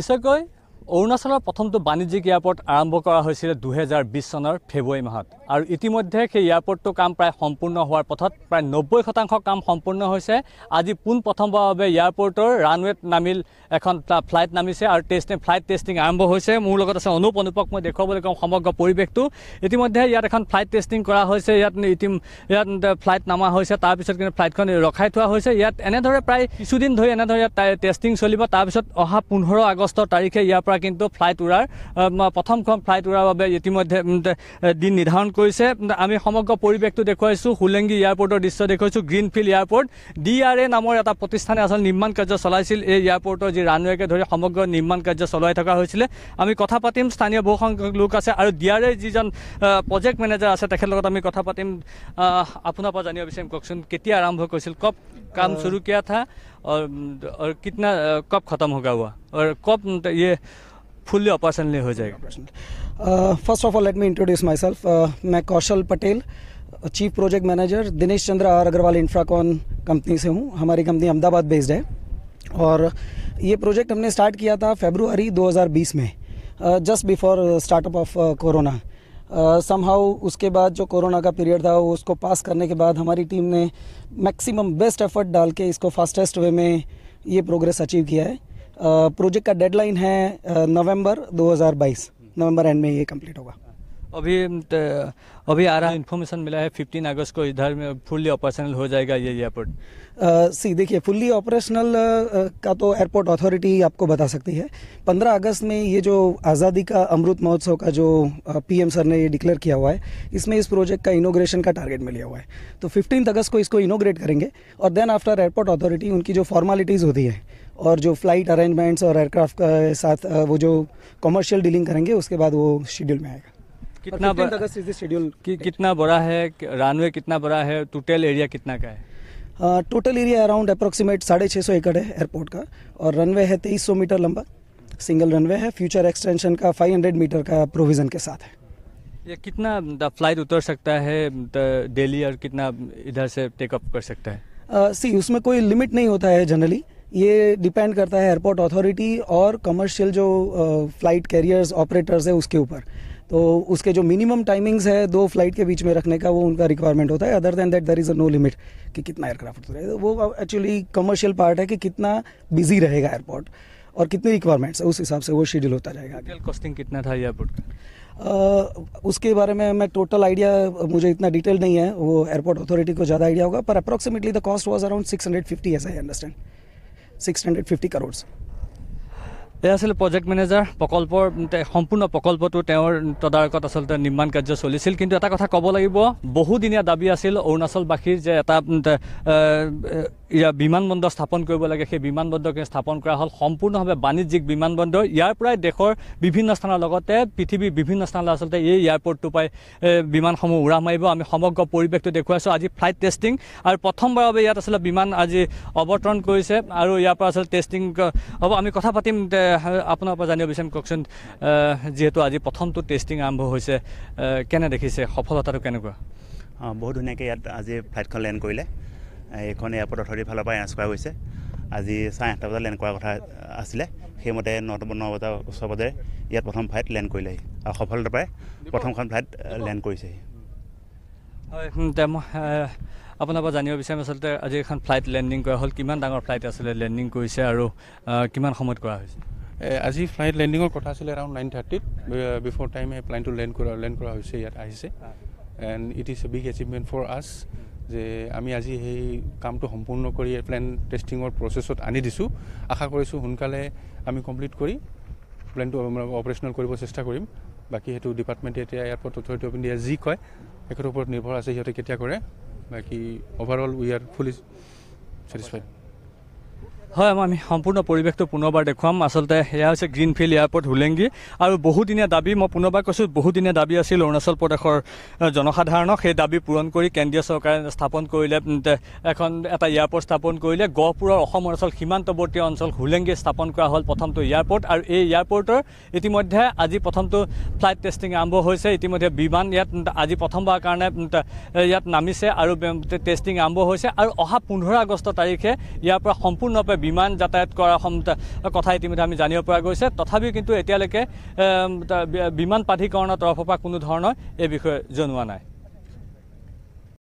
নিশ্চয়কৈ অৰুণাচলৰ প্ৰথমটো বাণিজ্যিক এয়াৰপৰ্ট আৰম্ভ কৰা হৈছিলে দুহেজাৰ বিছ চনৰ ফেব্ৰুৱাৰী মাহত আৰু ইতিমধ্যে সেই এয়াৰপৰ্টটো কাম প্ৰায় সম্পূৰ্ণ হোৱাৰ পথত প্ৰায় নব্বৈ শতাংশ কাম সম্পূৰ্ণ হৈছে আজি পোনপ্ৰথমবাৰৰ বাবে এয়াৰপৰ্টৰ ৰানৱেত নামিল এখন ফ্লাইট নামিছে আৰু টেষ্টিং ফ্লাইট টেষ্টিং আৰম্ভ হৈছে মোৰ লগত আছে অনুপ অনুপক মই দেখুৱাবলৈ কওঁ সমগ্ৰ পৰিৱেশটো ইতিমধ্যে ইয়াত এখন ফ্লাইট টেষ্টিং কৰা হৈছে ইয়াত ইতি ইয়াত ফ্লাইট নমা হৈছে তাৰপিছত কিন্তু ফ্লাইটখন ৰখাই থোৱা হৈছে ইয়াত এনেদৰে প্ৰায় কিছুদিন ধৰি এনেদৰে ইয়াত টেষ্টিং চলিব তাৰপিছত অহা পোন্ধৰ আগষ্ট তাৰিখে ইয়াৰ পৰা কিন্তু ফ্লাইট উৰাৰ প্ৰথমখন ফ্লাইট উৰাৰ বাবে ইতিমধ্যে দিন নিৰ্ধাৰণ কৰিছে আমি সমগ্ৰ পৰিৱেশটো দেখুৱাইছোঁ হুলেংগী এয়াৰপৰ্টৰ দৃশ্য দেখুৱাইছোঁ greenfield airport D R A নামৰ এটা প্ৰতিষ্ঠানে আচলতে নিৰ্মাণ কাৰ্য চলাইছিল এই এয়াৰপৰ্টৰ যি ৰানৱেকে ধৰি সমগ্ৰ নিৰ্মাণ কাৰ্য চলাই থকা হৈছিলে আমি কথা পাতিম স্থানীয় বহুসংখ্যক লোক আছে আৰু ডি আৰ এ যিজন প্ৰজেক্ট মেনেজাৰ আছে তেখেতৰ লগত আমি কথা পাতিম আপোনাৰ পৰা জানিব বিচাৰিম কওকচোন কেতিয়া আৰম্ভ কৰিছিল কব কাম চুৰু কিয়া থা কিতনা কব খতম হোৱা কব ইয়ে फुल्ली ऑपरेशन हो जाएगा first of all let me introduce myself मैं Kaushal Patel chief project manager Dinesh Chandra R Agarwal Infracon company से हूँ हमारी कंपनी अहमदाबाद बेस्ड है और ये प्रोजेक्ट हमने स्टार्ट किया था फेब्रुआरी 2020 में just before startup of corona somehow उसके बाद जो कोरोना का पीरियड था उसको पास करने के बाद हमारी टीम ने मैक्सिमम बेस्ट एफर्ट डाल के इसको फास्टेस्ट वे में ये प्रोग्रेस अचीव किया है प्रोजेक्ट का डेडलाइन है नवंबर 2022 नवंबर एंड में ये कंप्लीट होगा अभी अभी आ रहा इन्फॉर्मेशन मिला है 15 अगस्त को इधर में फुल्ली ऑपरेशनल हो जाएगा ये एयरपोर्ट सी देखिए फुल्ली ऑपरेशनल का तो एयरपोर्ट अथॉरिटी आपको बता सकती है 15 अगस्त में ये जो आज़ादी का अमृत महोत्सव का जो पीएम सर ने ये डिक्लेयर किया हुआ है इसमें इस प्रोजेक्ट का इनोग्रेशन का टारगेट में लिया हुआ है तो फिफ्टीन अगस्त को इसको इनोग्रेट करेंगे और देन आफ्टर एयरपोर्ट अथॉरिटी उनकी जो फॉर्मेलिटीज़ होती है और जो फ्लाइट अरेंजमेंट्स और एयरक्राफ्ट के साथ वो जो कॉमर्शियल डीलिंग करेंगे उसके बाद वो शेड्यूल में आएगा कितना शेड्यूल कि, कितना बड़ा है रनवे कितना बड़ा है टोटल एरिया कितना का है टोटल एरिया अराउंड अप्रोक्सीमेट साढ़े छः सौ एकड़ है एयरपोर्ट का और रनवे है तेईस सौ मीटर लंबा सिंगल रनवे है फ्यूचर एक्सटेंशन का फाइव हंड्रेड मीटर का प्रोविज़न के साथ है ये कितना द फ्लाइट उतर सकता है डेली और कितना इधर से टेकअप कर सकता है सी uh, उसमें कोई लिमिट नहीं होता है जनरली ये डिपेंड करता है एयरपोर्ट अथॉरिटी और कमर्शियल जो फ्लाइट कैरियर्स ऑपरेटर्स है उसके ऊपर तो उसके जो मिनिमम टाइमिंग्स है दो फ्लाइट के बीच में रखने का वो उनका रिक्वायरमेंट होता है other than that there is a no limit कि कितना एयरक्राफ्ट रहे तो वो एक्चुअली कमर्शियल पार्ट है कि कितना बिजी रहेगा एयरपोर्ट और कितने रिक्वायरमेंट्स है उस हिसाब से वो शेड्यूल होता जाएगा कॉस्टिंग कितना था एयरपोर्ट का Uh, उसके बारे में मैं टोटल आइडिया मुझे इतना डिटेल नहीं है वो एयरपोर्ट अथॉरिटी को ज़्यादा आइडिया होगा पर approximately the cost was around six hundred fifty as I understand 650 crore এয়া আছিল প্ৰজেক্ট মেনেজাৰ প্ৰকল্পৰ সম্পূৰ্ণ প্ৰকল্পটো তেওঁৰ তদাৰকত আচলতে নিৰ্মাণ কাৰ্য চলিছিল কিন্তু এটা কথা ক'ব লাগিব বহুদিনীয়া দাবী আছিল অৰুণাচলবাসীৰ যে এটা ইয়াৰ বিমান বন্দৰ স্থাপন কৰিব লাগে সেই বিমান বন্দৰকে স্থাপন কৰা হ'ল সম্পূৰ্ণভাৱে বাণিজ্যিক বিমান বন্দৰ ইয়াৰ পৰাই দেশৰ বিভিন্ন স্থানৰ লগতে পৃথিৱীৰ বিভিন্ন স্থানলৈ আচলতে এই এয়াৰপৰ্টটোৰ পৰাই বিমানসমূহ উৰা মাৰিব আমি সমগ্ৰ পৰিৱেশটো দেখুৱাইছোঁ আজি ফ্লাইট টেষ্টিং আৰু প্ৰথমবাৰৰ বাবে ইয়াত আচলতে বিমান আজি অৱতৰণ কৰিছে আৰু ইয়াৰ পৰা আচলতে টেষ্টিং হ'ব আমি কথা পাতিম আপোনাৰ পৰা জানিব বিচাৰিম কওকচোন যিহেতু আজি প্ৰথমটো টেষ্টিং আৰম্ভ হৈছে কেনে দেখিছে সফলতাটো কেনেকুৱা অঁ বহুত ধুনীয়াকৈ ইয়াত আজি ফ্লাইটখন লেণ্ড কৰিলে এইখন এয়াৰপৰ্টত হৰি ফালৰ পৰা এৰেঞ্জ কৰা হৈছে আজি চাৰে আঠটা বজাত লেণ্ড কৰাৰ কথা আছিলে সেইমতে ন ন বজাৰ ওচৰ বজাৰে ইয়াত প্ৰথম ফ্লাইট লেণ্ড কৰিলেহি আৰু সফলতাৰ পৰাই প্ৰথমখন ফ্লাইট লেণ্ড কৰিছেহি হয় মই আপোনাৰ পৰা জানিব বিচাৰিম আচলতে আজি এখন ফ্লাইট লেণ্ডিং কৰা হ'ল কিমান ডাঙৰ ফ্লাইট আছিলে লেণ্ডিং কৰিছে আৰু কিমান সময়ত কৰা হৈছে আজি ফ্লাইট লেণ্ডিঙৰ কথা আছিলে এৰাউণ্ড নাইন থাৰ্টিত বিফৰ টাইম এই প্লাইনটো লেণ্ড কৰা লেণ্ড কৰা হৈছে ইয়াত আহিছে and it is a big achievement for us যে আমি আজি সেই কামটো সম্পূৰ্ণ কৰি প্লেন টেষ্টিঙৰ প্ৰচেছত আনি দিছোঁ আশা কৰিছোঁ সোনকালে আমি কমপ্লিট কৰি প্লেনটো অপাৰেশ্যনেল কৰিব চেষ্টা কৰিম বাকী সেইটো ডিপাৰ্টমেণ্টে এতিয়া এয়াৰপৰ্ট অথৰিটি অফ ইণ্ডিয়া যি কয় সেইটোৰ ওপৰত নিৰ্ভৰ আছে সিহঁতে কেতিয়া কৰে বাকী overall we are fully is satisfied হয় আমাৰ আমি সম্পূৰ্ণ পৰিৱেশটো পুনৰবাৰ দেখুৱাম আচলতে সেয়া হৈছে গ্ৰীণফিল্ড এয়াৰপৰ্ট হুলেংগী আৰু বহুদিনীয়া দাবী মই পুনৰবাৰ কৈছোঁ বহুদিনীয়া দাবী আছিল অৰুণাচল প্ৰদেশৰ জনসাধাৰণক সেই দাবী পূৰণ কৰি কেন্দ্ৰীয় চৰকাৰে স্থাপন কৰিলে এখন এটা এয়াৰপৰ্ট স্থাপন কৰিলে গহপুৰৰ অসম অৰুণাচল সীমান্তৱৰ্তী অঞ্চল হুলেংগী স্থাপন কৰা হ'ল প্ৰথমটো এয়াৰপৰ্ট আৰু এই এয়াৰপৰ্টৰ ইতিমধ্যে আজি প্ৰথমটো ফ্লাইট টেষ্টিং আৰম্ভ হৈছে ইতিমধ্যে বিমান ইয়াত আজি প্ৰথমবাৰৰ কাৰণে ইয়াত নামিছে আৰু টেষ্টিং আৰম্ভ হৈছে আৰু অহা পোন্ধৰ আগষ্ট তাৰিখে ইয়াৰ পৰা সম্পূৰ্ণৰূপে বিমান যাতায়াত কৰাৰ ক্ষমতা কথা ইতিমধ্যে আমি জানিব পৰা গৈছে তথাপিও কিন্তু এতিয়ালৈকে বিমান প্ৰাধিকৰণৰ তৰফৰ পৰা কোনো ধৰণৰ এই বিষয়ে জনোৱা নাই